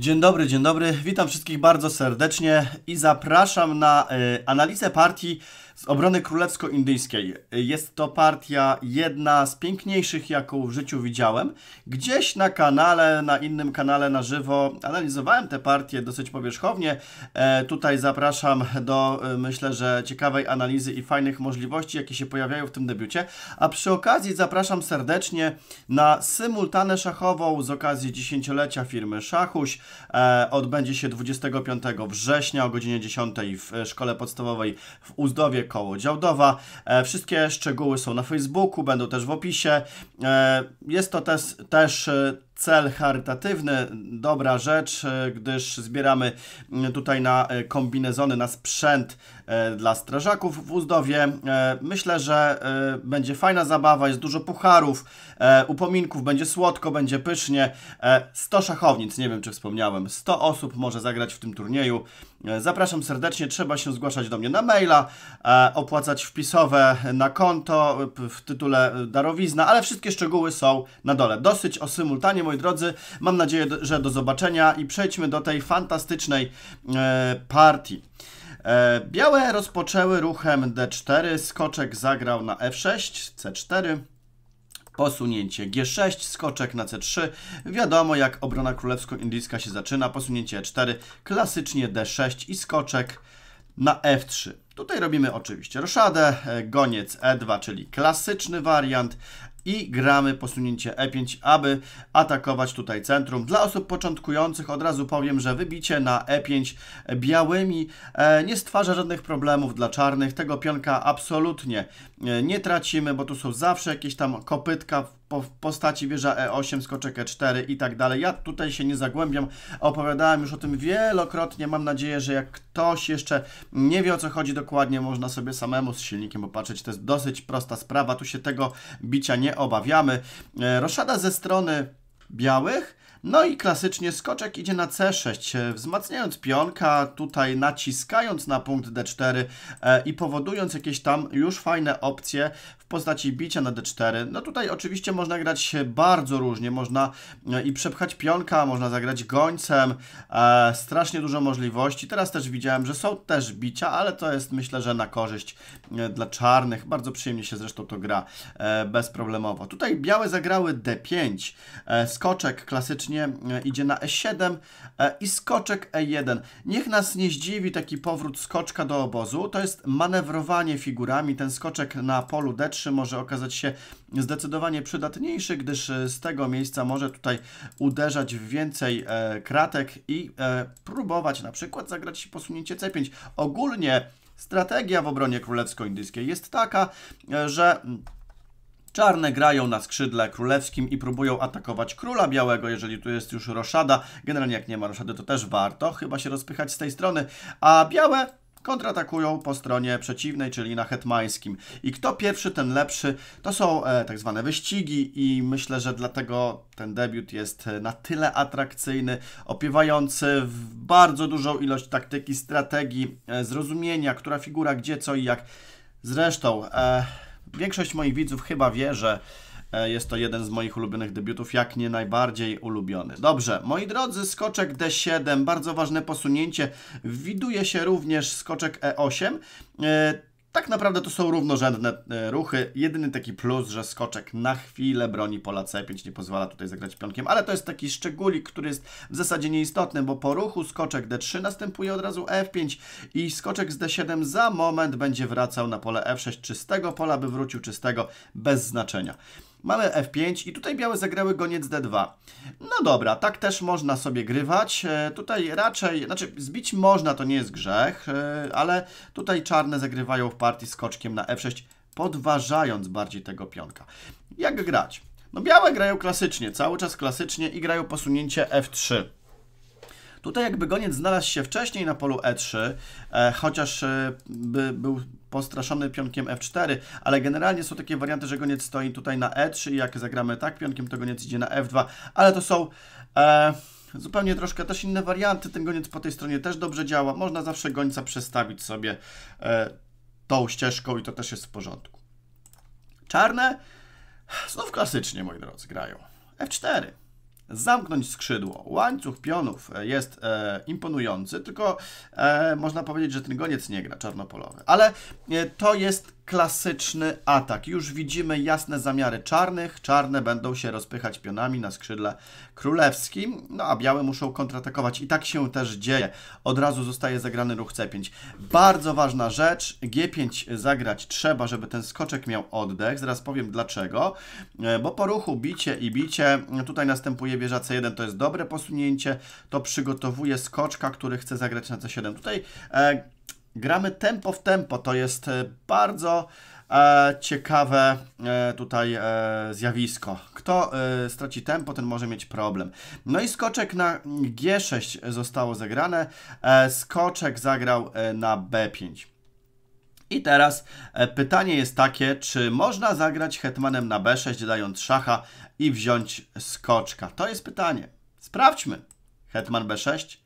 Dzień dobry, dzień dobry. Witam wszystkich bardzo serdecznie i zapraszam na y, analizę partii z obrony królewsko-indyjskiej. Jest to partia jedna z piękniejszych, jaką w życiu widziałem. Gdzieś na kanale, na innym kanale na żywo analizowałem tę partię dosyć powierzchownie. E, tutaj zapraszam do, e, myślę, że ciekawej analizy i fajnych możliwości, jakie się pojawiają w tym debiucie. A przy okazji zapraszam serdecznie na symultanę szachową z okazji dziesięciolecia firmy Szachuś. E, odbędzie się 25 września o godzinie 10 w e, Szkole Podstawowej w Uzdowie koło Działdowa. E, wszystkie szczegóły są na Facebooku, będą też w opisie. E, jest to też, też e, cel charytatywny, dobra rzecz, e, gdyż zbieramy mm, tutaj na e, kombinezony, na sprzęt e, dla strażaków w Uzdowie. Myślę, że będzie fajna zabawa, jest dużo pucharów, upominków, będzie słodko, będzie pysznie. 100 szachownic, nie wiem czy wspomniałem, 100 osób może zagrać w tym turnieju. Zapraszam serdecznie, trzeba się zgłaszać do mnie na maila, opłacać wpisowe na konto w tytule darowizna, ale wszystkie szczegóły są na dole. Dosyć o symultanie moi drodzy. Mam nadzieję, że do zobaczenia i przejdźmy do tej fantastycznej e, partii. E, białe rozpoczęły ruchem d4, skoczek zagrał na f6, c4, posunięcie G6, skoczek na C3. Wiadomo jak obrona królewsko-indyjska się zaczyna, posunięcie E4, klasycznie D6 i skoczek na F3. Tutaj robimy oczywiście roszadę, e, goniec E2, czyli klasyczny wariant, i gramy posunięcie E5, aby atakować tutaj centrum. Dla osób początkujących od razu powiem, że wybicie na E5 białymi e, nie stwarza żadnych problemów dla czarnych. Tego pionka absolutnie e, nie tracimy, bo tu są zawsze jakieś tam kopytka postaci wieża E8, skoczek E4 i tak dalej. Ja tutaj się nie zagłębiam, opowiadałem już o tym wielokrotnie. Mam nadzieję, że jak ktoś jeszcze nie wie o co chodzi dokładnie, można sobie samemu z silnikiem popatrzeć. To jest dosyć prosta sprawa, tu się tego bicia nie obawiamy. E, Roszada ze strony białych, no i klasycznie skoczek idzie na C6, e, wzmacniając pionka, tutaj naciskając na punkt D4 e, i powodując jakieś tam już fajne opcje w postaci bicia na D4. No tutaj oczywiście można grać bardzo różnie, można e, i przepchać pionka, można zagrać gońcem, strasznie dużo możliwości. Teraz też widziałem, że są też bicia, ale to jest myślę, że na korzyść dla czarnych. Bardzo przyjemnie się zresztą to gra, bezproblemowo. Tutaj białe zagrały D5, skoczek klasycznie E, idzie na E7 e, i skoczek E1. Niech nas nie zdziwi taki powrót skoczka do obozu. To jest manewrowanie figurami. Ten skoczek na polu D3 może okazać się zdecydowanie przydatniejszy, gdyż e, z tego miejsca może tutaj uderzać w więcej kratek i próbować na przykład zagrać posunięcie C5. Ogólnie strategia w obronie królewsko-indyjskiej jest taka, że mm, Czarne grają na skrzydle królewskim i próbują atakować króla białego, jeżeli tu jest już roszada. Generalnie jak nie ma roszady, to też warto chyba się rozpychać z tej strony. A białe kontratakują po stronie przeciwnej, czyli na hetmańskim. I kto pierwszy, ten lepszy. To są e, tak zwane wyścigi i myślę, że dlatego ten debiut jest e, na tyle atrakcyjny, opiewający w bardzo dużą ilość taktyki, strategii, e, zrozumienia, która figura gdzie, co i jak. Zresztą... E, Większość moich widzów chyba wie, że e, jest to jeden z moich ulubionych debiutów, jak nie najbardziej ulubiony. Dobrze, moi drodzy, skoczek D7, bardzo ważne posunięcie. Widuje się również skoczek E8 tak naprawdę to są równorzędne e, ruchy. Jedyny taki plus, że skoczek na chwilę broni pola C5, nie pozwala tutaj zagrać pionkiem, ale to jest taki szczególik, który jest w zasadzie nieistotny, bo po ruchu skoczek D3 następuje od razu F5 i skoczek z D7 za moment będzie wracał na pole F6 czystego pola, by wrócił czystego, bez znaczenia. Mamy F5 i tutaj białe zagrały goniec D2. No dobra, tak też można sobie grywać. E, tutaj raczej, znaczy zbić można, to nie jest grzech, e, ale tutaj czarne zagrywają w partii skoczkiem na F6, podważając bardziej tego pionka. Jak grać? No białe grają klasycznie, cały czas klasycznie i grają posunięcie F3. Tutaj jakby goniec znalazł się wcześniej na polu E3, e, chociaż e, by, był postraszony pionkiem F4, ale generalnie są takie warianty, że goniec stoi tutaj na E3 i jak zagramy tak pionkiem, to goniec idzie na F2, ale to są... E, zupełnie troszkę też inne warianty. Ten goniec po tej stronie też dobrze działa. Można zawsze gońca przestawić sobie e, tą ścieżką i to też jest w porządku. Czarne znów klasycznie, moi drodzy, grają. F4 zamknąć skrzydło. Łańcuch pionów e, jest e, imponujący, tylko e, można powiedzieć, że ten goniec nie gra czarnopolowy. Ale e, to jest klasyczny atak. Już widzimy jasne zamiary czarnych. Czarne będą się rozpychać pionami na skrzydle królewskim, no a białe muszą kontratakować. I tak się też dzieje. Od razu zostaje zagrany ruch C5. Bardzo ważna rzecz. G5 zagrać trzeba, żeby ten skoczek miał oddech. Zaraz powiem dlaczego. E, bo po ruchu bicie i bicie, e, tutaj następuje wieża C1, to jest dobre posunięcie. To przygotowuje skoczka, który chce zagrać na C7. Tutaj e, Gramy tempo w tempo, to jest e, bardzo e, ciekawe e, tutaj e, zjawisko. Kto e, straci tempo, ten może mieć problem. No i skoczek na G6 zostało zagrane, e, skoczek zagrał na B5. I teraz pytanie jest takie, czy można zagrać hetmanem na B6, dając szacha i wziąć skoczka? To jest pytanie. Sprawdźmy. Hetman B6,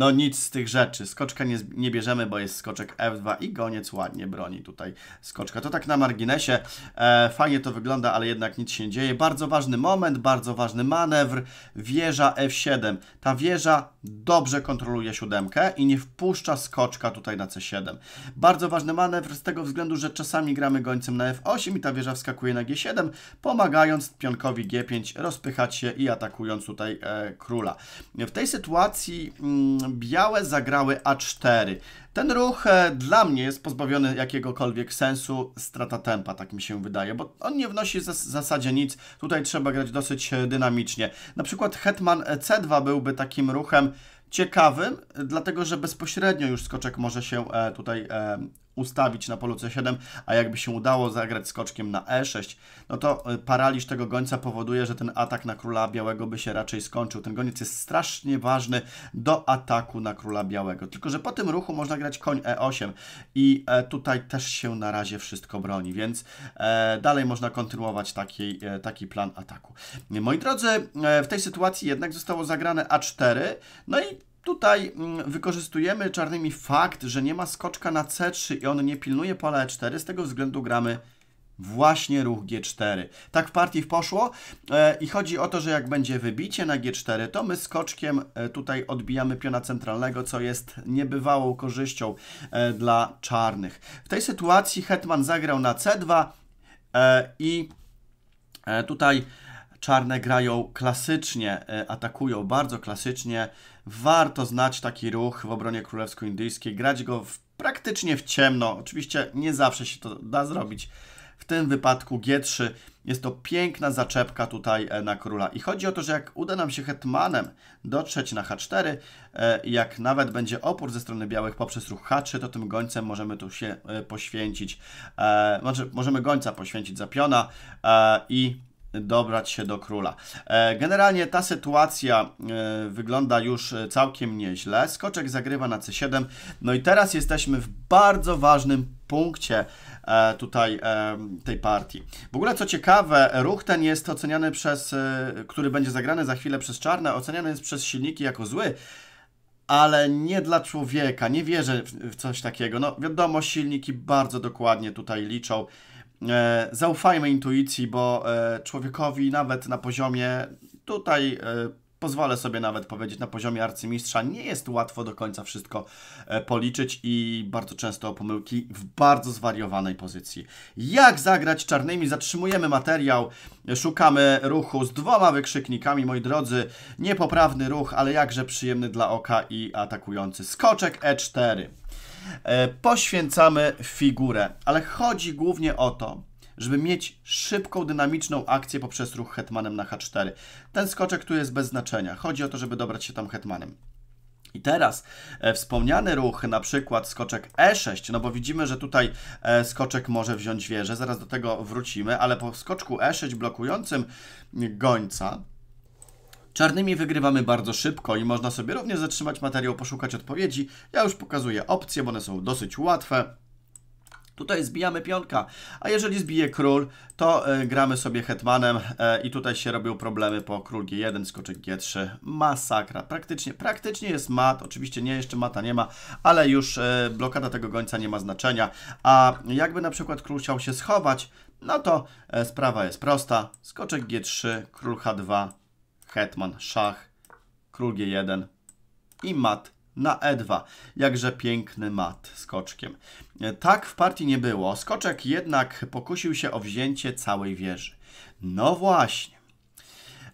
no nic z tych rzeczy. Skoczka nie, nie bierzemy, bo jest skoczek F2 i goniec ładnie broni tutaj skoczka. To tak na marginesie. E, fajnie to wygląda, ale jednak nic się nie dzieje. Bardzo ważny moment, bardzo ważny manewr. Wieża F7. Ta wieża dobrze kontroluje siódemkę i nie wpuszcza skoczka tutaj na C7. Bardzo ważny manewr z tego względu, że czasami gramy gońcem na F8 i ta wieża wskakuje na G7, pomagając pionkowi G5 rozpychać się i atakując tutaj e, króla. W tej sytuacji... Mm, białe zagrały A4. Ten ruch e, dla mnie jest pozbawiony jakiegokolwiek sensu, strata tempa, tak mi się wydaje, bo on nie wnosi w zasadzie nic, tutaj trzeba grać dosyć e, dynamicznie. Na przykład hetman e, C2 byłby takim ruchem ciekawym, dlatego że bezpośrednio już skoczek może się tutaj ustawić na polu C7, a jakby się udało zagrać skoczkiem na E6, no to y, paraliż tego gońca powoduje, że ten atak na króla białego by się raczej skończył. Ten goniec jest strasznie ważny do ataku na króla białego. Tylko, że po tym ruchu można grać koń E8 i e, tutaj też się na razie wszystko broni, więc e, dalej można kontynuować taki, e, taki plan ataku. Moi drodzy, w tej sytuacji jednak zostało zagrane A4, no i Tutaj mm, wykorzystujemy czarnymi fakt, że nie ma skoczka na C3 i on nie pilnuje pola E4, z tego względu gramy właśnie ruch G4. Tak w partii poszło e, i chodzi o to, że jak będzie wybicie na G4, to my skoczkiem e, tutaj odbijamy piona centralnego, co jest niebywałą korzyścią e, dla czarnych. W tej sytuacji hetman zagrał na C2 i tutaj Czarne grają klasycznie, e, atakują bardzo klasycznie. Warto znać taki ruch w obronie królewsko-indyjskiej, grać go w, praktycznie w ciemno. Oczywiście nie zawsze się to da zrobić. W tym wypadku G3 jest to piękna zaczepka tutaj e, na króla. I chodzi o to, że jak uda nam się hetmanem dotrzeć na H4, e, jak nawet będzie opór ze strony białych poprzez ruch H3, to tym gońcem możemy tu się poświęcić, znaczy możemy gońca poświęcić za piona i dobrać się do króla. E, generalnie ta sytuacja e, wygląda już całkiem nieźle. Skoczek zagrywa na c7. No i teraz jesteśmy w bardzo ważnym punkcie e, tutaj tej partii. W ogóle co ciekawe, ruch ten jest oceniany przez, który będzie zagrany za chwilę przez czarne, oceniany jest przez silniki jako zły ale nie dla człowieka. Nie wierzę w coś takiego. No wiadomo, silniki bardzo dokładnie tutaj liczą E, zaufajmy intuicji, bo e, człowiekowi nawet na poziomie, tutaj e, pozwolę sobie nawet powiedzieć, na poziomie arcymistrza nie jest łatwo do końca wszystko policzyć i bardzo często pomyłki w bardzo zwariowanej pozycji. Jak zagrać czarnymi? Zatrzymujemy materiał, szukamy ruchu z dwoma wykrzyknikami, moi drodzy. Niepoprawny ruch, ale jakże przyjemny dla oka i atakujący. Skoczek E4. E, poświęcamy figurę, ale chodzi głównie o to, żeby mieć szybką, dynamiczną akcję poprzez ruch hetmanem na h4. Ten skoczek tu jest bez znaczenia. Chodzi o to, żeby dobrać się tam hetmanem. I teraz e, wspomniany ruch, na przykład skoczek E6, no bo widzimy, że tutaj e, skoczek może wziąć wieżę, zaraz do tego wrócimy, ale po skoczku E6 blokującym gońca, Czarnymi wygrywamy bardzo szybko i można sobie również zatrzymać materiał, poszukać odpowiedzi. Ja już pokazuję opcje, bo one są dosyć łatwe. Tutaj zbijamy pionka, a jeżeli zbije król, to y, gramy sobie hetmanem y, i tutaj się robią problemy po król G1, skoczek G3, masakra. Praktycznie, praktycznie jest mat, oczywiście nie, jeszcze mata nie ma, ale już y, blokada tego gońca nie ma znaczenia, a jakby na przykład król chciał się schować, no to sprawa jest prosta, skoczek G3, król H2, hetman, szach, król g1 i mat na e2. Jakże piękny mat skoczkiem. Tak w partii nie było. Skoczek jednak pokusił się o wzięcie całej wieży. No właśnie.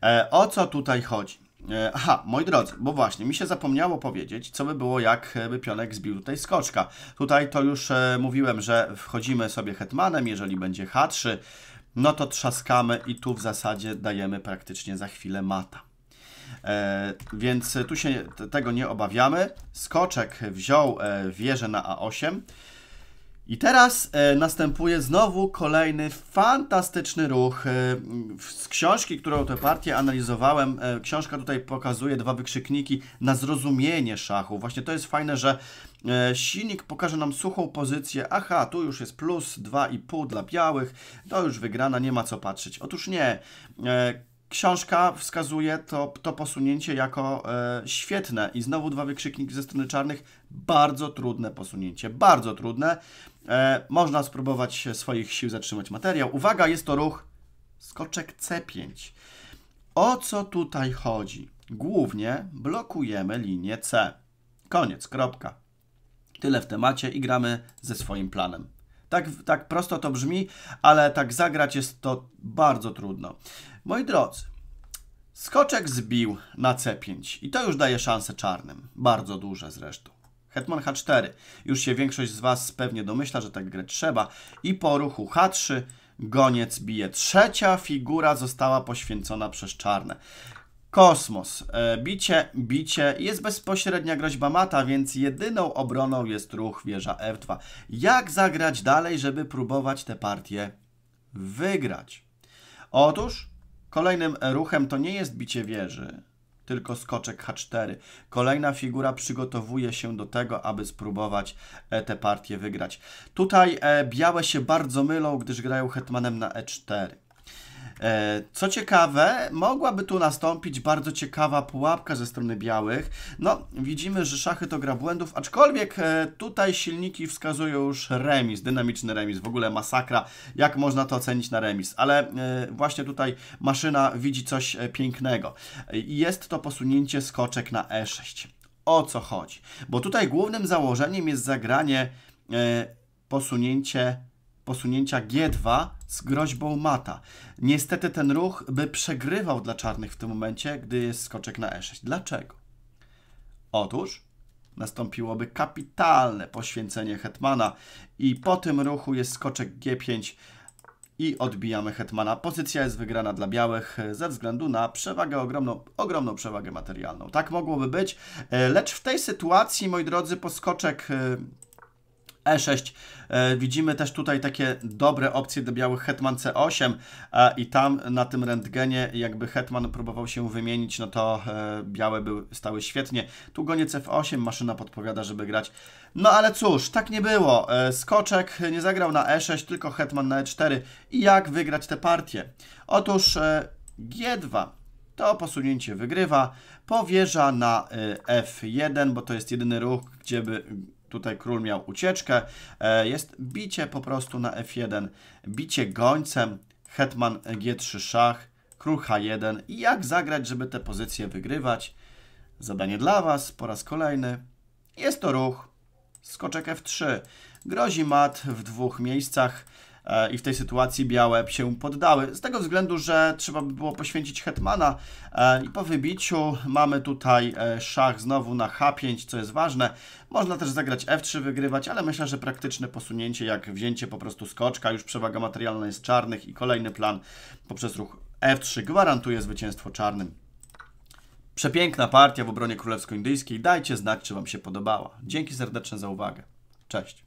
E, o co tutaj chodzi? E, aha, moi drodzy, bo właśnie, mi się zapomniało powiedzieć, co by było, jakby e, pionek zbił tutaj skoczka. Tutaj to już mówiłem, że wchodzimy sobie hetmanem, jeżeli będzie H3, no to trzaskamy i tu w zasadzie dajemy praktycznie za chwilę mata. E, więc tu się tego nie obawiamy. Skoczek wziął e, wieżę na A8. I teraz e, następuje znowu kolejny fantastyczny ruch. E, z książki, którą tę partię analizowałem, e, książka tutaj pokazuje dwa wykrzykniki na zrozumienie szachu. Właśnie to jest fajne, że silnik pokaże nam suchą pozycję. Aha, tu już jest plus 2,5 dla białych, to już wygrana, nie ma co patrzeć. Otóż nie książka wskazuje to, to posunięcie jako e, świetne. I znowu dwa wykrzykniki ze strony czarnych. Bardzo trudne posunięcie, bardzo trudne. E, można spróbować swoich sił zatrzymać materiał. Uwaga, jest to ruch skoczek C5. O co tutaj chodzi? Głównie blokujemy linię C. Koniec, kropka. Tyle w temacie i gramy ze swoim planem. Tak, tak prosto to brzmi, ale tak zagrać jest to bardzo trudno. Moi drodzy, skoczek zbił na C5 i to już daje szanse czarnym. Bardzo duże zresztą. Hetman H4. Już się większość z Was pewnie domyśla, że tak grę trzeba. I po ruchu H3 goniec bije. Trzecia figura została poświęcona przez czarne. Kosmos. E, bicie, bicie. Jest bezpośrednia groźba mata, więc jedyną obroną jest ruch wieża F2. Jak zagrać dalej, żeby próbować tę partię wygrać? Otóż kolejnym ruchem to nie jest bicie wieży, tylko skoczek H4. Kolejna figura przygotowuje się do tego, aby spróbować e, tę partię wygrać. Tutaj e, białe się bardzo mylą, gdyż grają hetmanem na E4. E, co ciekawe, mogłaby tu nastąpić bardzo ciekawa pułapka ze strony białych. No, widzimy, że szachy to gra błędów, aczkolwiek e, tutaj silniki wskazują już remis, dynamiczny remis, w ogóle masakra. Jak można to ocenić na remis? Ale e, właśnie tutaj maszyna widzi coś pięknego. Jest to posunięcie skoczek na E6. O co chodzi? Bo tutaj głównym założeniem jest zagranie posunięcie posunięcia G2 z groźbą mata. Niestety ten ruch by przegrywał dla czarnych w tym momencie, gdy jest skoczek na E6. Dlaczego? Otóż nastąpiłoby kapitalne poświęcenie hetmana i po tym ruchu jest skoczek G5 i odbijamy hetmana. Pozycja jest wygrana dla białych ze względu na przewagę ogromną, ogromną przewagę materialną. Tak mogłoby być, e, lecz w tej sytuacji, moi drodzy, poskoczek e, E6. E, widzimy też tutaj takie dobre opcje do białych Hetman C8 e, i tam na tym rentgenie jakby Hetman próbował się wymienić, no to e, białe były, stały świetnie. Tu goniec F8, maszyna podpowiada, żeby grać. No ale cóż, tak nie było. Skoczek nie zagrał na E6, tylko Hetman na E4. I jak wygrać tę partię? Otóż G2 to posunięcie wygrywa, powierza na F1, bo to jest jedyny ruch, gdzie by Tutaj król miał ucieczkę. E, jest bicie po prostu na f1, bicie gońcem, hetman g3 szach, król h1 i jak zagrać, żeby te pozycje wygrywać. Zadanie dla Was po raz kolejny. Jest to ruch, skoczek f3. Grozi mat w dwóch miejscach. E, i w tej sytuacji białe się poddały. Z tego względu, że trzeba by było poświęcić hetmana e, i po wybiciu mamy tutaj e, szach znowu na h5, co jest ważne. Można też zagrać f3, wygrywać, ale myślę, że praktyczne posunięcie jak wzięcie po prostu skoczka, już przewaga materialna jest czarnych i kolejny plan poprzez ruch f3 gwarantuje zwycięstwo czarnym. Przepiękna partia w obronie królewsko-indyjskiej. Dajcie znać, czy Wam się podobała. Dzięki serdeczne za uwagę. Cześć.